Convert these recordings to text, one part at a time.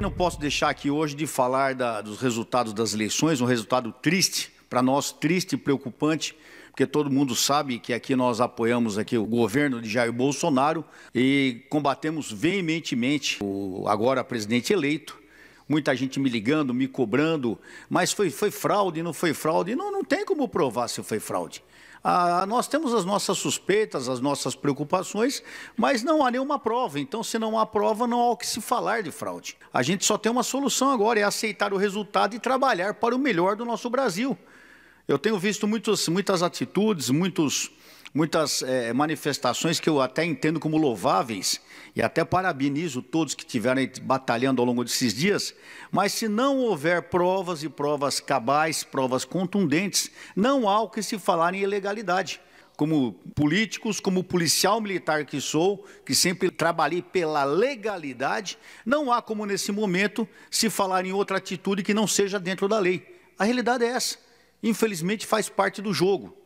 Não posso deixar aqui hoje de falar da, dos resultados das eleições, um resultado triste, para nós triste e preocupante, porque todo mundo sabe que aqui nós apoiamos aqui o governo de Jair Bolsonaro e combatemos veementemente o agora presidente eleito muita gente me ligando, me cobrando, mas foi, foi fraude, não foi fraude. Não, não tem como provar se foi fraude. Ah, nós temos as nossas suspeitas, as nossas preocupações, mas não há nenhuma prova. Então, se não há prova, não há o que se falar de fraude. A gente só tem uma solução agora, é aceitar o resultado e trabalhar para o melhor do nosso Brasil. Eu tenho visto muitos, muitas atitudes, muitos muitas é, manifestações que eu até entendo como louváveis, e até parabenizo todos que estiveram batalhando ao longo desses dias, mas se não houver provas e provas cabais, provas contundentes, não há o que se falar em ilegalidade como políticos, como policial militar que sou, que sempre trabalhei pela legalidade, não há como nesse momento se falar em outra atitude que não seja dentro da lei. A realidade é essa. Infelizmente faz parte do jogo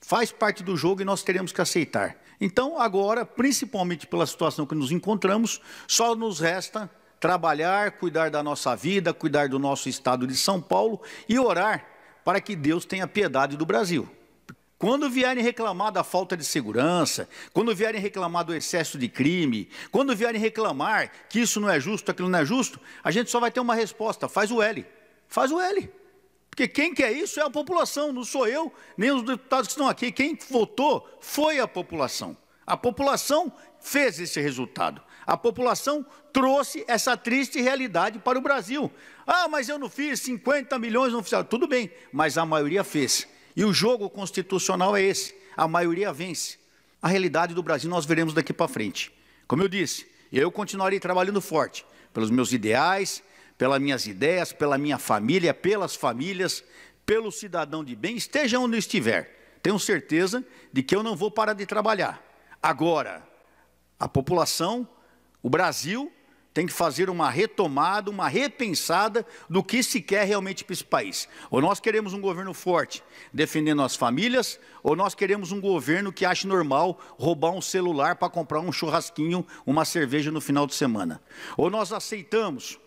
faz parte do jogo e nós teremos que aceitar. Então, agora, principalmente pela situação que nos encontramos, só nos resta trabalhar, cuidar da nossa vida, cuidar do nosso estado de São Paulo e orar para que Deus tenha piedade do Brasil. Quando vierem reclamar da falta de segurança, quando vierem reclamar do excesso de crime, quando vierem reclamar que isso não é justo, aquilo não é justo, a gente só vai ter uma resposta: faz o L. Faz o L. Porque quem quer isso é a população, não sou eu, nem os deputados que estão aqui. Quem votou foi a população. A população fez esse resultado. A população trouxe essa triste realidade para o Brasil. Ah, mas eu não fiz 50 milhões, não fizeram. Tudo bem, mas a maioria fez. E o jogo constitucional é esse: a maioria vence. A realidade do Brasil nós veremos daqui para frente. Como eu disse, eu continuarei trabalhando forte pelos meus ideais, pelas minhas ideias, pela minha família, pelas famílias, pelo cidadão de bem, esteja onde estiver. Tenho certeza de que eu não vou parar de trabalhar. Agora, a população, o Brasil, tem que fazer uma retomada, uma repensada do que se quer realmente para esse país. Ou nós queremos um governo forte, defendendo as famílias, ou nós queremos um governo que ache normal roubar um celular para comprar um churrasquinho, uma cerveja no final de semana. Ou nós aceitamos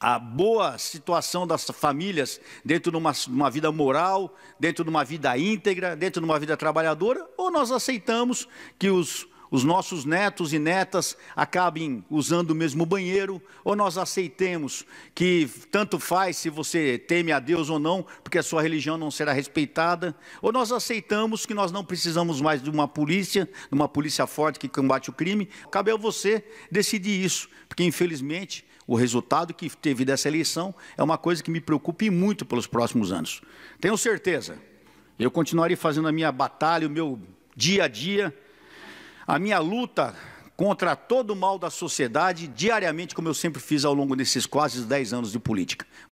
a boa situação das famílias dentro de uma, uma, vida moral, dentro de uma vida íntegra, dentro de uma vida trabalhadora, ou nós aceitamos que os os nossos netos e netas acabem usando o mesmo banheiro, ou nós aceitemos que tanto faz se você teme a Deus ou não, porque a sua religião não será respeitada, ou nós aceitamos que nós não precisamos mais de uma polícia, de uma polícia forte que combate o crime. Cabe a você decidir isso, porque infelizmente o resultado que teve dessa eleição é uma coisa que me preocupa e muito pelos próximos anos. Tenho certeza, eu continuarei fazendo a minha batalha, o meu dia a dia a minha luta contra todo o mal da sociedade diariamente, como eu sempre fiz ao longo desses quase 10 anos de política.